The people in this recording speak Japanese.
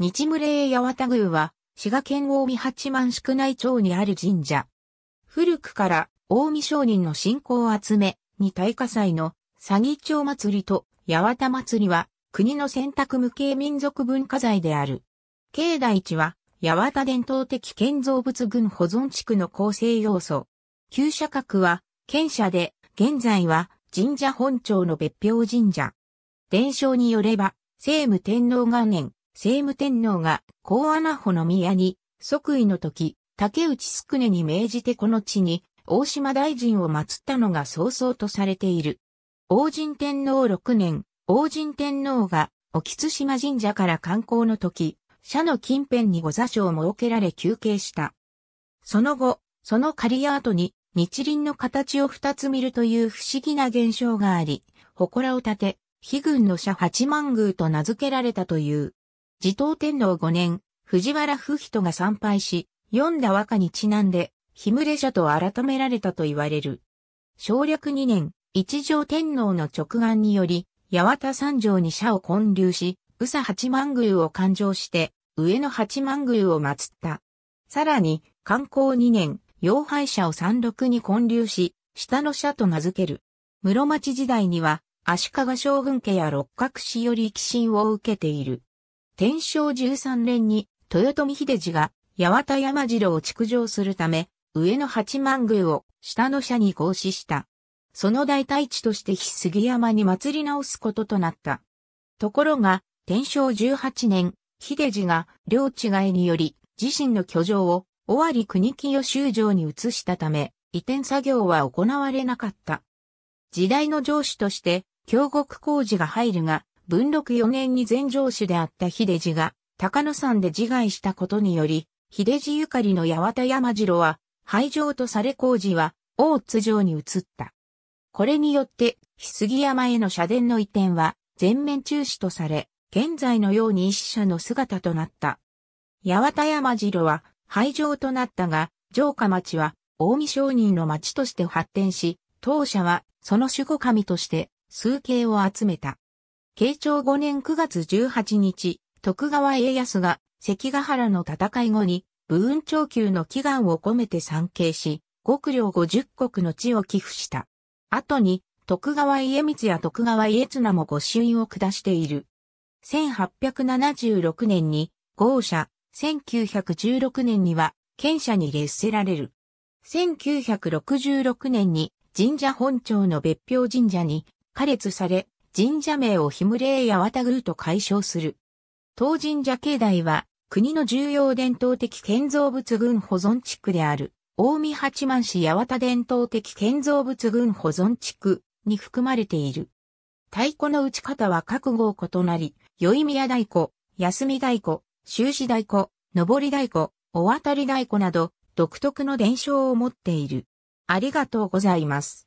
日無礼八幡宮は、滋賀県近江八幡宿内町にある神社。古くから、近江商人の信仰を集め、二大火祭の、詐欺町祭りと、八幡祭りは、国の選択無形民族文化財である。境内地は、八幡伝統的建造物群保存地区の構成要素。旧社格は、県社で、現在は、神社本庁の別表神社。伝承によれば、聖武天皇元年、聖武天皇が高穴穂の宮に即位の時、竹内宿根に命じてこの地に大島大臣を祀ったのが早々とされている。王神天皇6年、王神天皇が沖津島神社から観光の時、社の近辺に御座所を設けられ休憩した。その後、その屋跡に日輪の形を二つ見るという不思議な現象があり、祠を建て、非軍の社八万宮と名付けられたという。自統天皇5年、藤原不人が参拝し、読んだ和歌にちなんで、日暮者と改められたと言われる。省略2年、一条天皇の直眼により、八幡三条に社を建立し、宇佐八幡宮を勘定して、上野八幡宮を祀った。さらに、観光2年、妖拝社を山麓に建立し、下の社と名付ける。室町時代には、足利将軍家や六角氏より寄進を受けている。天正13年に豊臣秀次が八幡山城を築城するため、上の八幡宮を下の社に合祀した。その大大地として杉山に祭り直すこととなった。ところが、天正18年、秀次が領地いにより自身の居城を尾張国清州城に移したため、移転作業は行われなかった。時代の城主として、京極工事が入るが、文禄4年に全城主であった秀次が、高野山で自害したことにより、秀次ゆかりの八幡山城は、廃城とされ工事は、大津城に移った。これによって、杉山への社殿の移転は、全面中止とされ、現在のように一社の姿となった。八幡山城は、廃城となったが、城下町は、大見商人の町として発展し、当社は、その守護神として、数形を集めた。慶長5年9月18日、徳川家康が関ヶ原の戦い後に、武運長久の祈願を込めて参詣し、国領50国の地を寄付した。後に、徳川家光や徳川家綱も御朱印を下している。1876年に豪社、1916年には県社に列せられる。1966年に神社本庁の別表神社に加列され、神社名をヒムレイやワタグーと解消する。当神社境内は、国の重要伝統的建造物群保存地区である、大見八幡市八幡伝統的建造物群保存地区に含まれている。太鼓の打ち方は各号異なり、宵宮太鼓、休み太鼓、終始太鼓、上り太鼓、お渡り太鼓など、独特の伝承を持っている。ありがとうございます。